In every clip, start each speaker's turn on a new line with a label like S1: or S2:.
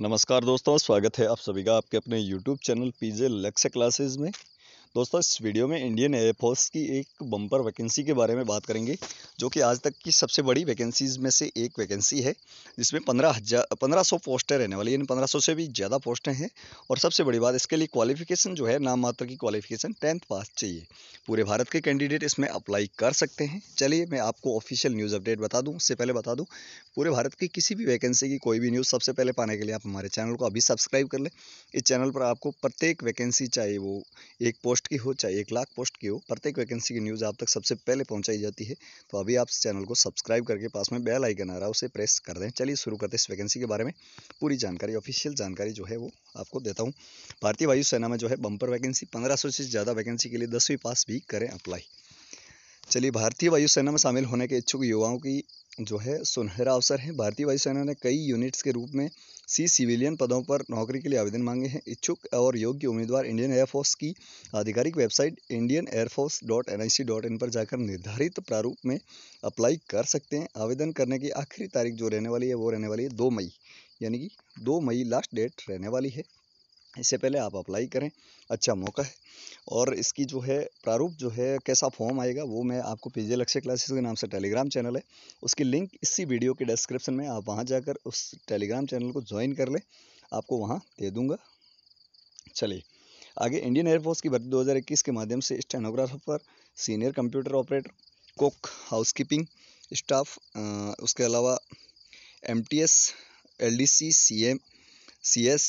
S1: नमस्कार दोस्तों स्वागत है आप सभी का आपके अपने YouTube चैनल पीजे लक्ष्य क्लासेस में दोस्तों इस वीडियो में इंडियन एयरफोर्स की एक बम्पर वैकेंसी के बारे में बात करेंगे जो कि आज तक की सबसे बड़ी वैकेंसीज में से एक वैकेंसी है जिसमें पंद्रह हज़ार पंद्रह सौ पोस्टें रहने वाली यानी पंद्रह सौ से भी ज़्यादा पोस्टें हैं और सबसे बड़ी बात इसके लिए क्वालिफिकेशन जो है नाम मात्र की क्वालिफिकेशन टेंथ पास चाहिए पूरे भारत के कैंडिडेट इसमें अप्लाई कर सकते हैं चलिए मैं आपको ऑफिशियल न्यूज़ अपडेट बता दूँ उससे पहले बता दूँ पूरे भारत की किसी भी वैकेंसी की कोई भी न्यूज़ सबसे पहले पाने के लिए आप हमारे चैनल को अभी सब्सक्राइब कर लें इस चैनल पर आपको प्रत्येक वैकेंसी चाहे वो एक पोस्ट पोस्ट की हो चाहे एक लाख पोस्ट की हो प्रत्येक वैकेंसी की न्यूज़ आप तक सबसे पहले पहुंचाई जाती है तो अभी आप चैनल को सब्सक्राइब करके पास में बेल आइकन आ रहा है उसे प्रेस कर दें चलिए शुरू करते हैं इस वैकेंसी के बारे में पूरी जानकारी ऑफिशियल जानकारी जो है वो आपको देता हूँ भारतीय वायुसेना में जो है बंपर वैकेंसी पंद्रह से ज़्यादा वैकेंसी के लिए दसवीं पास भी करें अप्लाई चलिए भारतीय वायुसेना में शामिल होने के इच्छुक युवाओं की जो है सुनहरा अवसर है भारतीय वायुसेना ने कई यूनिट्स के रूप में सी सिविलियन पदों पर नौकरी के लिए आवेदन मांगे हैं इच्छुक और योग्य उम्मीदवार इंडियन एयरफोर्स की आधिकारिक website Indian Air Force dot N I C dot in पर जाकर निर्धारित प्रारूप में अप्लाई कर सकते हैं आवेदन करने की आखिरी तारीख जो रहने वाली है वो रहने वाली है दो मई यानी कि दो मई लास्ट डेट रहने वाली है इससे पहले आप अप्लाई करें अच्छा मौका है और इसकी जो है प्रारूप जो है कैसा फॉर्म आएगा वो मैं आपको पीजे लक्ष्य क्लासेस के नाम से टेलीग्राम चैनल है उसकी लिंक इसी वीडियो के डिस्क्रिप्शन में आप वहाँ जाकर उस टेलीग्राम चैनल को ज्वाइन कर लें आपको वहाँ दे दूँगा चलिए आगे इंडियन एयरफोर्स की भर्ती दो के माध्यम से stenographer senior computer operator cook house staff उसके अलावा M T S L D C C M C S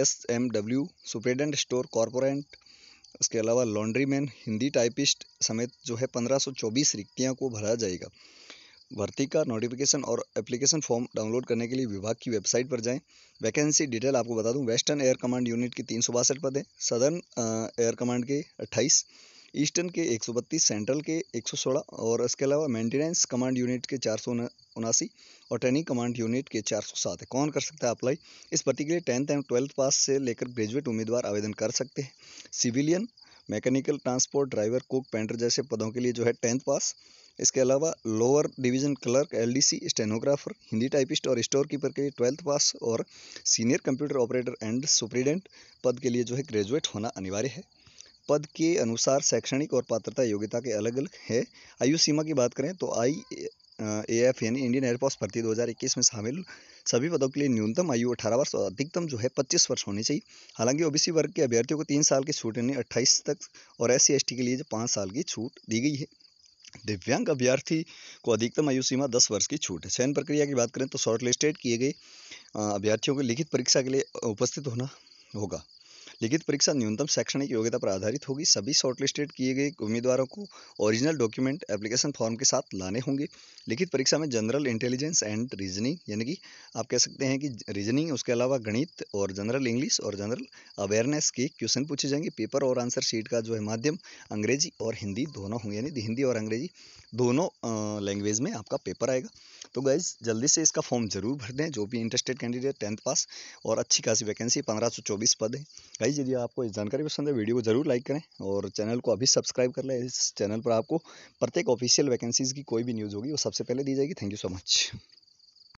S1: S M W superintendent store carpenter उसके अलावा लॉन्ड्री मैन हिंदी टाइपिस्ट समेत जो है पंद्रह सौ चौबीस रिक्तियाँ को भरा जाएगा भर्ती का नोटिफिकेशन और एप्लीकेशन फॉर्म डाउनलोड करने के लिए विभाग की वेबसाइट पर जाएं वैकेंसी डिटेल आपको बता दूं वेस्टर्न एयर कमांड यूनिट की तीन पद हैं सदर्न एयर कमांड के अट्ठाईस ईस्टर्न के 132 सेंट्रल के 116 और इसके अलावा मेंटेनेंस कमांड यूनिट के चार उनासी और ट्रेनिंग कमांड यूनिट के चार सौ सात है कौन कर सकता है अप्लाई इस भर्ती के लिए टेंथ एंड ट्वेल्थ पास से लेकर ग्रेजुएट उम्मीदवार आवेदन कर सकते हैं civilian mechanical transport driver cook painter जैसे पदों के लिए जो है टेंथ पास इसके अलावा lower division clerk LDC stenographer Hindi typist और स्टोर कीपर के लिए ट्वेल्थ पास और senior computer operator and superintendent पद के लिए जो है ग्रेजुएट होना अनिवार्य है पद के अनुसार शैक्षणिक और पात्रता योग्यता के अलग अलग है आयु सीमा की बात करें तो आई ए एफ यानी इंडियन एयरफोर्स भर्ती 2021 में शामिल सभी पदों के लिए न्यूनतम आयु अठारह वर्ष और अधिकतम जो है पच्चीस वर्ष होनी चाहिए हालांकि ओबीसी वर्ग के अभ्यर्थियों को तीन साल की छूट यानी अट्ठाईस तक और एस सी के लिए जो पाँच साल की छूट दी गई है दिव्यांग अभ्यर्थी को अधिकतम आयु सीमा दस वर्ष की छूट है चयन प्रक्रिया की बात करें तो शॉर्टलिस्टेड किए गए अभ्यर्थियों को लिखित परीक्षा के लिए उपस्थित होना होगा लिखित परीक्षा न्यूनतम शैक्षणिक योग्यता पर आधारित होगी सभी शॉर्टलिस्टेड किए गए उम्मीदवारों को ओरिजिनल डॉक्यूमेंट एप्लीकेशन फॉर्म के साथ लाने होंगे लिखित परीक्षा में जनरल इंटेलिजेंस एंड रीजनिंग यानी कि आप कह सकते हैं कि रीजनिंग उसके अलावा गणित और जनरल इंग्लिश और जनरल अवेयरनेस के क्वेश्चन पूछे जाएंगे पेपर और आंसर शीट का जो है माध्यम अंग्रेजी और हिंदी दोनों होंगे यानी हिंदी और अंग्रेजी दोनों लैंग्वेज में आपका पेपर आएगा तो गाइज़ जल्दी से इसका फॉर्म ज़रूर भर दें जो भी इंटरेस्टेड कैंडिडेट टेंथ पास और अच्छी खासी वैकेंसी पंद्रह सौ चौबीस पद है गाइज़ यदि आपको इस जानकारी पसंद है वीडियो को ज़रूर लाइक करें और चैनल को अभी सब्सक्राइब कर लें इस चैनल पर आपको प्रत्येक ऑफिशियल वैकेंसीज़ की कोई भी न्यूज़ होगी वो सबसे पहले दी जाएगी थैंक यू सो मच